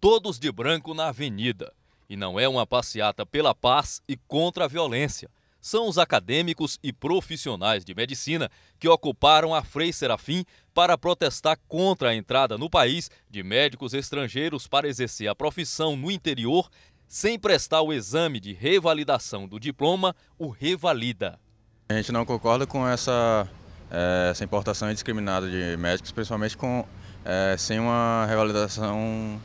todos de branco na avenida. E não é uma passeata pela paz e contra a violência. São os acadêmicos e profissionais de medicina que ocuparam a Frei Serafim para protestar contra a entrada no país de médicos estrangeiros para exercer a profissão no interior sem prestar o exame de revalidação do diploma, o revalida. A gente não concorda com essa, é, essa importação indiscriminada de médicos, principalmente com, é, sem uma revalidação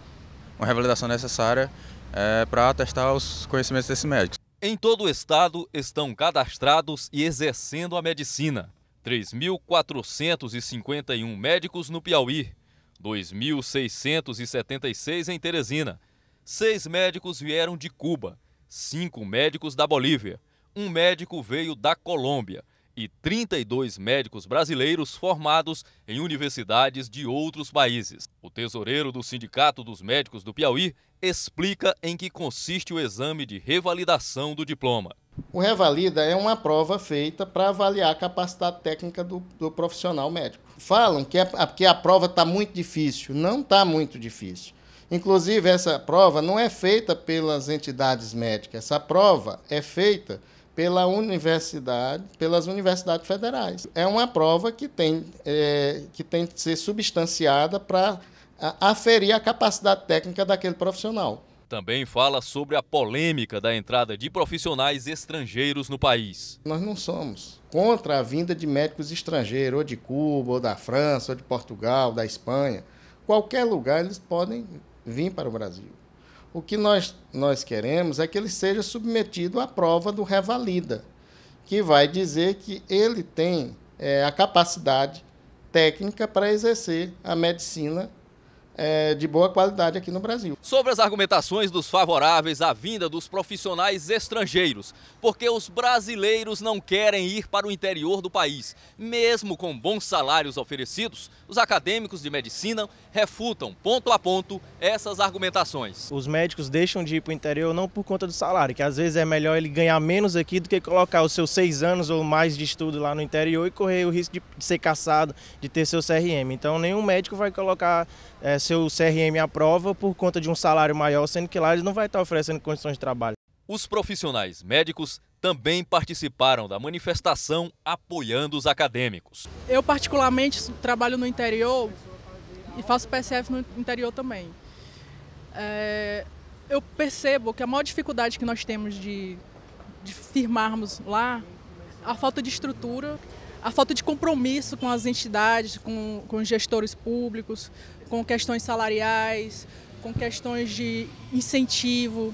uma revalidação necessária é, para atestar os conhecimentos desse médico. Em todo o estado estão cadastrados e exercendo a medicina 3.451 médicos no Piauí, 2.676 em Teresina. Seis médicos vieram de Cuba, cinco médicos da Bolívia, um médico veio da Colômbia, e 32 médicos brasileiros formados em universidades de outros países. O tesoureiro do Sindicato dos Médicos do Piauí explica em que consiste o exame de revalidação do diploma. O Revalida é uma prova feita para avaliar a capacidade técnica do, do profissional médico. Falam que a, é, que a prova está muito difícil. Não está muito difícil. Inclusive, essa prova não é feita pelas entidades médicas, essa prova é feita pela universidade, pelas universidades federais. É uma prova que tem, é, que, tem que ser substanciada para aferir a capacidade técnica daquele profissional. Também fala sobre a polêmica da entrada de profissionais estrangeiros no país. Nós não somos contra a vinda de médicos estrangeiros, ou de Cuba, ou da França, ou de Portugal, da Espanha. Qualquer lugar eles podem vir para o Brasil. O que nós, nós queremos é que ele seja submetido à prova do Revalida, que vai dizer que ele tem é, a capacidade técnica para exercer a medicina é, de boa qualidade aqui no Brasil. Sobre as argumentações dos favoráveis à vinda dos profissionais estrangeiros, porque os brasileiros não querem ir para o interior do país. Mesmo com bons salários oferecidos, os acadêmicos de medicina refutam ponto a ponto essas argumentações. Os médicos deixam de ir para o interior não por conta do salário, que às vezes é melhor ele ganhar menos aqui do que colocar os seus seis anos ou mais de estudo lá no interior e correr o risco de ser caçado, de ter seu CRM. Então nenhum médico vai colocar é, seu CRM à prova por conta de um salário maior, sendo que lá ele não vai estar oferecendo condições de trabalho. Os profissionais médicos também participaram da manifestação apoiando os acadêmicos. Eu, particularmente, trabalho no interior e faço PSF no interior também. É, eu percebo que a maior dificuldade que nós temos de, de firmarmos lá a falta de estrutura a falta de compromisso com as entidades, com, com gestores públicos, com questões salariais, com questões de incentivo.